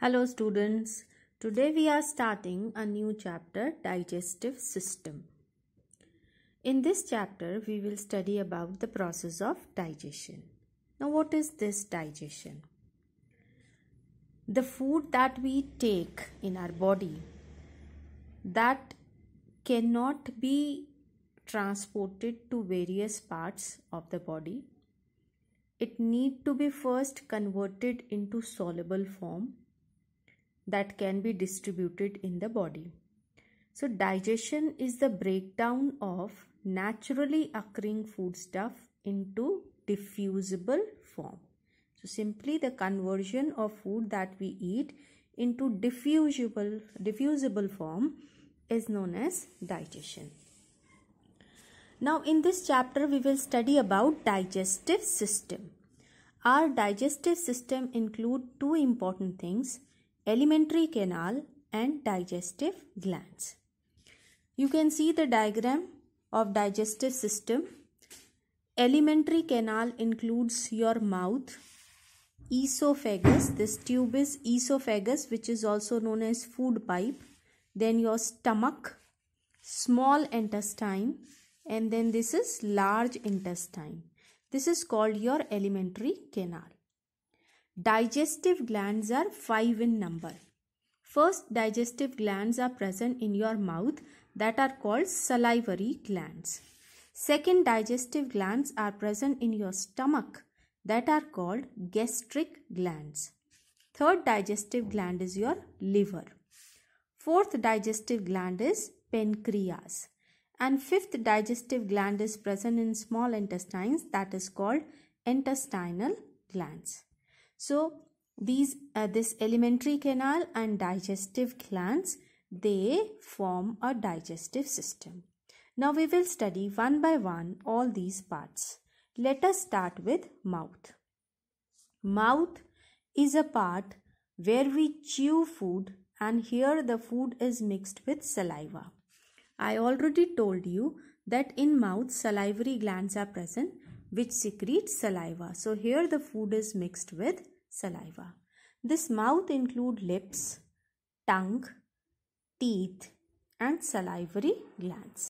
Hello students, today we are starting a new chapter digestive system. In this chapter we will study about the process of digestion. Now what is this digestion? The food that we take in our body that cannot be transported to various parts of the body. It need to be first converted into soluble form that can be distributed in the body. So digestion is the breakdown of naturally occurring foodstuff into diffusible form. So simply the conversion of food that we eat into diffusible, diffusible form is known as digestion. Now in this chapter we will study about digestive system. Our digestive system include two important things Elementary canal and digestive glands. You can see the diagram of digestive system. Elementary canal includes your mouth, esophagus, this tube is esophagus which is also known as food pipe, then your stomach, small intestine and then this is large intestine. This is called your elementary canal. Digestive glands are 5 in number. First digestive glands are present in your mouth that are called salivary glands. Second digestive glands are present in your stomach that are called gastric glands. Third digestive gland is your liver. Fourth digestive gland is pancreas. And fifth digestive gland is present in small intestines that is called intestinal glands. So these uh, this elementary canal and digestive glands they form a digestive system. Now we will study one by one all these parts. Let us start with mouth. Mouth is a part where we chew food and here the food is mixed with saliva. I already told you that in mouth salivary glands are present which secretes saliva. So here the food is mixed with saliva. This mouth include lips, tongue, teeth and salivary glands.